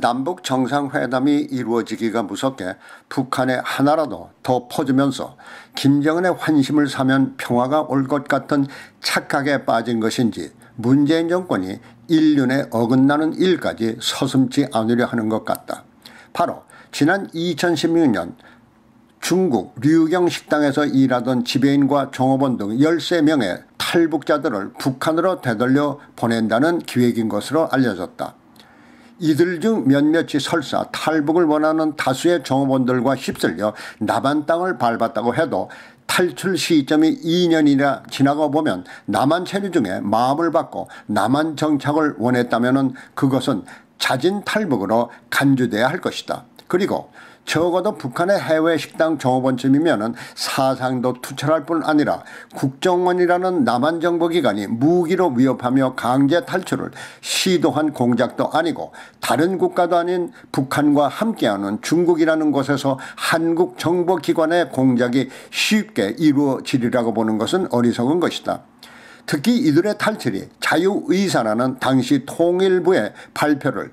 남북 정상회담이 이루어지기가 무섭게 북한의 하나라도 더 퍼지면서 김정은의 환심을 사면 평화가 올 것 같은 착각에 빠진 것인지 문재인 정권이 인륜에 어긋나는 일까지 서슴지 않으려 하는 것 같다. 바로 지난 2016년 중국 류경 식당에서 일하던 지배인과 종업원 등 13명의 탈북자들을 북한으로 되돌려 보낸다는 기획인 것으로 알려졌다. 이들 중 몇몇이 설사 탈북을 원하는 다수의 종업원들과 휩쓸려 남한 땅을 밟았다고 해도 탈출 시점이 2년이나 지나가 보면 남한 체류 중에 마음을 받고 남한 정착을 원했다면 그것은 자진 탈북으로 간주돼야 할 것이다. 그리고 적어도 북한의 해외 식당 종업원쯤이면 사상도 투철할 뿐 아니라 국정원이라는 남한 정보기관이 무기로 위협하며 강제 탈출을 시도한 공작도 아니고 다른 국가도 아닌 북한과 함께하는 중국이라는 곳에서 한국 정보기관의 공작이 쉽게 이루어지리라고 보는 것은 어리석은 것이다. 특히 이들의 탈출이 자유의사라는 당시 통일부의 발표를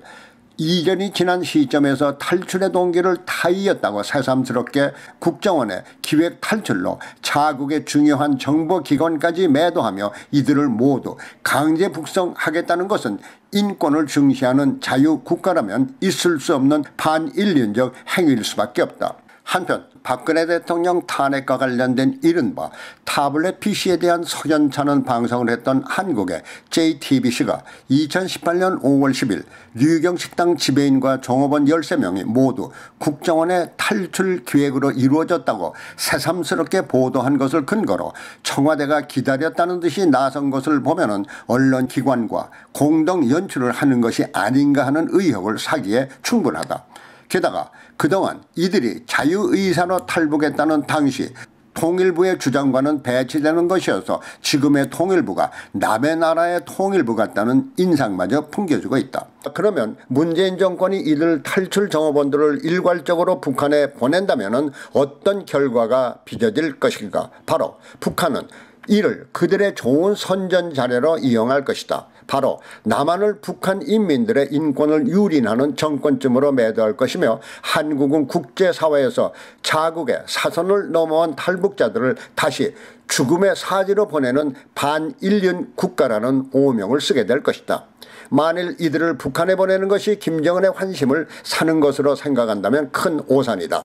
이전이 지난 시점에서 탈출의 동기를 타이였다고 새삼스럽게 국정원의 기획 탈출로 자국의 중요한 정보기관까지 매도하며 이들을 모두 강제 북성하겠다는 것은 인권을 중시하는 자유국가라면 있을 수 없는 반인륜적 행위일 수밖에 없다. 한편 박근혜 대통령 탄핵과 관련된 이른바 타블렛 PC에 대한 석연찮은 방송을 했던 한국의 JTBC가 2018년 5월 10일 류경 식당 지배인과 종업원 13명이 모두 국정원의 탈출 기획으로 이루어졌다고 새삼스럽게 보도한 것을 근거로 청와대가 기다렸다는 듯이 나선 것을 보면 언론기관과 공동 연출을 하는 것이 아닌가 하는 의혹을 사기에 충분하다. 게다가 그동안 이들이 자유의사로 탈북했다는 당시 통일부의 주장과는 배치되는 것이어서 지금의 통일부가 남의 나라의 통일부 같다는 인상마저 풍겨주고 있다. 그러면 문재인 정권이 이들 탈출 정업원들을 일괄적으로 북한에 보낸다면 어떤 결과가 빚어질 것인가 바로 북한은 이를 그들의 좋은 선전 자료로 이용할 것이다. 바로 남한을 북한 인민들의 인권을 유린하는 정권쯤으로 매도할 것이며 한국은 국제사회에서 자국의 사선을 넘어온 탈북자들을 다시 죽음의 사지로 보내는 반일륜 국가라는 오명을 쓰게 될 것이다. 만일 이들을 북한에 보내는 것이 김정은의 환심을 사는 것으로 생각한다면 큰 오산이다.